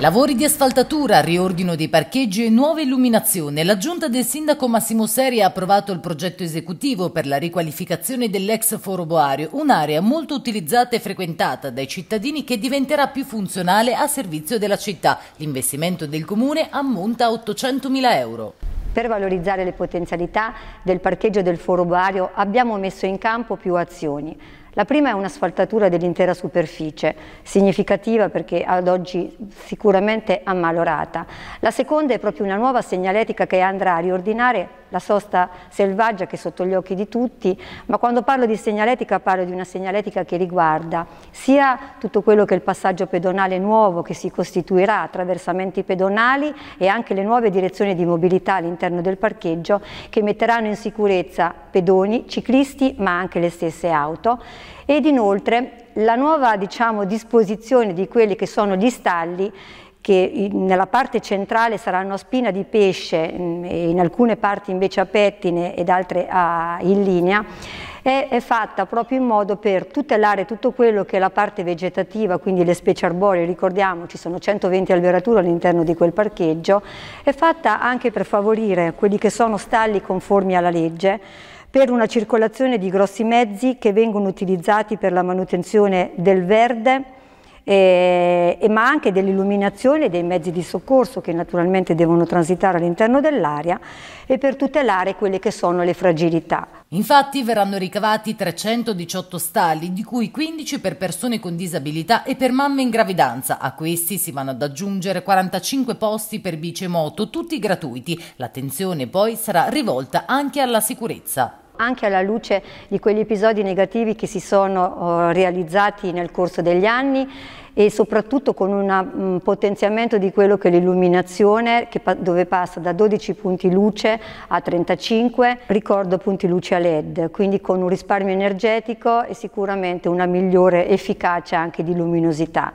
Lavori di asfaltatura, riordino dei parcheggi e nuova illuminazione. La giunta del sindaco Massimo Seri ha approvato il progetto esecutivo per la riqualificazione dell'ex foro boario, un'area molto utilizzata e frequentata dai cittadini che diventerà più funzionale a servizio della città. L'investimento del comune ammonta a 800.000 euro. Per valorizzare le potenzialità del parcheggio del foro boario abbiamo messo in campo più azioni. La prima è un'asfaltatura dell'intera superficie, significativa perché ad oggi sicuramente ammalorata. La seconda è proprio una nuova segnaletica che andrà a riordinare la sosta selvaggia che è sotto gli occhi di tutti, ma quando parlo di segnaletica parlo di una segnaletica che riguarda sia tutto quello che è il passaggio pedonale nuovo che si costituirà, attraversamenti pedonali e anche le nuove direzioni di mobilità all'interno del parcheggio che metteranno in sicurezza pedoni, ciclisti ma anche le stesse auto ed inoltre la nuova diciamo, disposizione di quelli che sono gli stalli che nella parte centrale saranno a spina di pesce mm, e in alcune parti invece a pettine ed altre a, in linea, è, è, fatta proprio in modo per tutelare tutto quello che è la parte vegetativa, quindi le specie arboree, ricordiamo ci sono 120 alberature all'interno di quel parcheggio, è fatta anche per favorire quelli che sono stalli conformi alla legge, per una circolazione di grossi mezzi che vengono utilizzati per la manutenzione del verde, eh, ma anche dell'illuminazione e dei mezzi di soccorso che naturalmente devono transitare all'interno dell'area e per tutelare quelle che sono le fragilità. Infatti verranno ricavati 318 stalli, di cui 15 per persone con disabilità e per mamme in gravidanza. A questi si vanno ad aggiungere 45 posti per bici e moto, tutti gratuiti. L'attenzione poi sarà rivolta anche alla sicurezza anche alla luce di quegli episodi negativi che si sono oh, realizzati nel corso degli anni e soprattutto con un mm, potenziamento di quello che è l'illuminazione dove passa da 12 punti luce a 35, ricordo punti luce a led, quindi con un risparmio energetico e sicuramente una migliore efficacia anche di luminosità.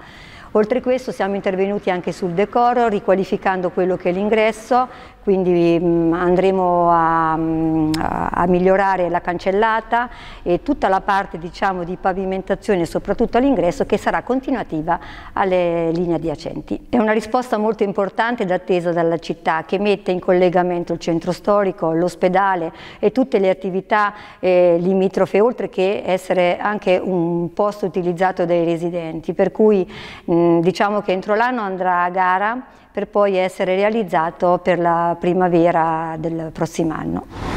Oltre questo siamo intervenuti anche sul decoro, riqualificando quello che è l'ingresso, quindi mh, andremo a, a, a, migliorare la cancellata e tutta la parte diciamo, di pavimentazione, soprattutto all'ingresso, che sarà continuativa alle linee adiacenti. È una risposta molto importante ed attesa dalla città, che mette in collegamento il centro storico, l'ospedale e tutte le attività eh, limitrofe, oltre che essere anche un posto utilizzato dai residenti, per cui mh, Mm, diciamo che entro l'anno andrà a gara per poi essere realizzato per la primavera del prossimo anno.